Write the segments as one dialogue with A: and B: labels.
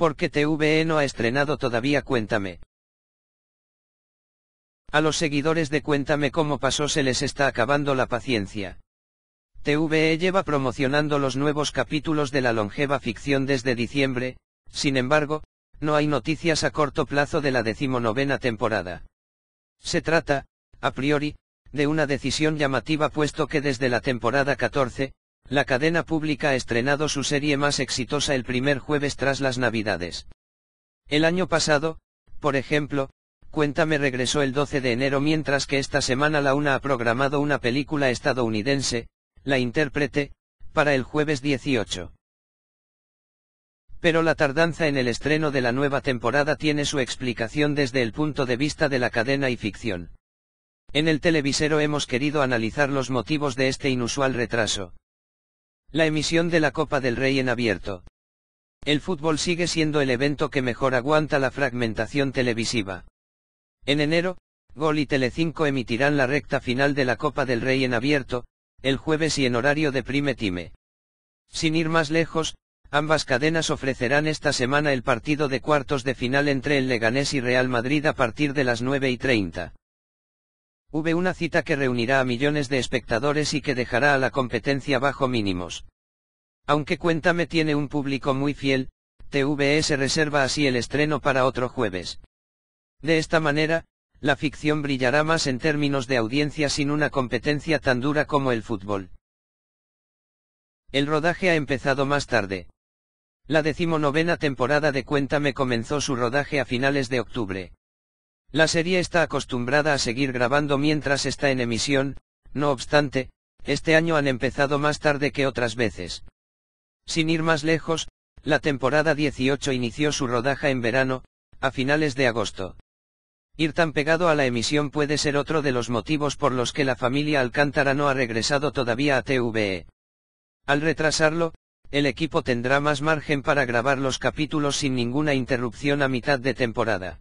A: Porque TVE no ha estrenado todavía Cuéntame. A los seguidores de Cuéntame cómo pasó se les está acabando la paciencia. TVE lleva promocionando los nuevos capítulos de la longeva ficción desde diciembre, sin embargo, no hay noticias a corto plazo de la decimonovena temporada. Se trata, a priori, de una decisión llamativa puesto que desde la temporada 14, la cadena pública ha estrenado su serie más exitosa el primer jueves tras las Navidades. El año pasado, por ejemplo, Cuéntame regresó el 12 de enero mientras que esta semana la UNA ha programado una película estadounidense, La intérprete, para el jueves 18. Pero la tardanza en el estreno de la nueva temporada tiene su explicación desde el punto de vista de la cadena y ficción. En el televisero hemos querido analizar los motivos de este inusual retraso. La emisión de la Copa del Rey en abierto. El fútbol sigue siendo el evento que mejor aguanta la fragmentación televisiva. En enero, Gol y Telecinco emitirán la recta final de la Copa del Rey en abierto, el jueves y en horario de prime time. Sin ir más lejos, ambas cadenas ofrecerán esta semana el partido de cuartos de final entre el Leganés y Real Madrid a partir de las 9 y 30. Hube una cita que reunirá a millones de espectadores y que dejará a la competencia bajo mínimos. Aunque Cuéntame tiene un público muy fiel, TVS reserva así el estreno para otro jueves. De esta manera, la ficción brillará más en términos de audiencia sin una competencia tan dura como el fútbol. El rodaje ha empezado más tarde. La decimonovena temporada de Cuéntame comenzó su rodaje a finales de octubre. La serie está acostumbrada a seguir grabando mientras está en emisión, no obstante, este año han empezado más tarde que otras veces. Sin ir más lejos, la temporada 18 inició su rodaja en verano, a finales de agosto. Ir tan pegado a la emisión puede ser otro de los motivos por los que la familia Alcántara no ha regresado todavía a TVE. Al retrasarlo, el equipo tendrá más margen para grabar los capítulos sin ninguna interrupción a mitad de temporada.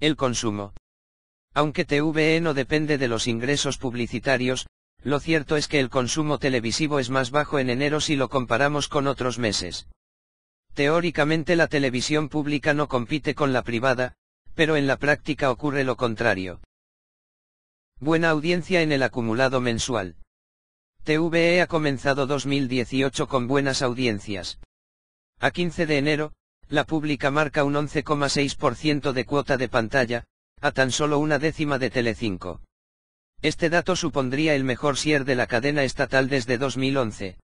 A: El consumo. Aunque TVE no depende de los ingresos publicitarios, lo cierto es que el consumo televisivo es más bajo en enero si lo comparamos con otros meses. Teóricamente la televisión pública no compite con la privada, pero en la práctica ocurre lo contrario. Buena audiencia en el acumulado mensual. TVE ha comenzado 2018 con buenas audiencias. A 15 de enero, la pública marca un 11,6% de cuota de pantalla, a tan solo una décima de Telecinco. Este dato supondría el mejor sier de la cadena estatal desde 2011.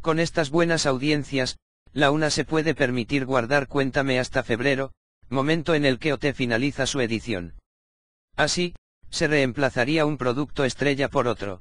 A: Con estas buenas audiencias, la UNA se puede permitir guardar Cuéntame hasta febrero, momento en el que OT finaliza su edición. Así, se reemplazaría un producto estrella por otro.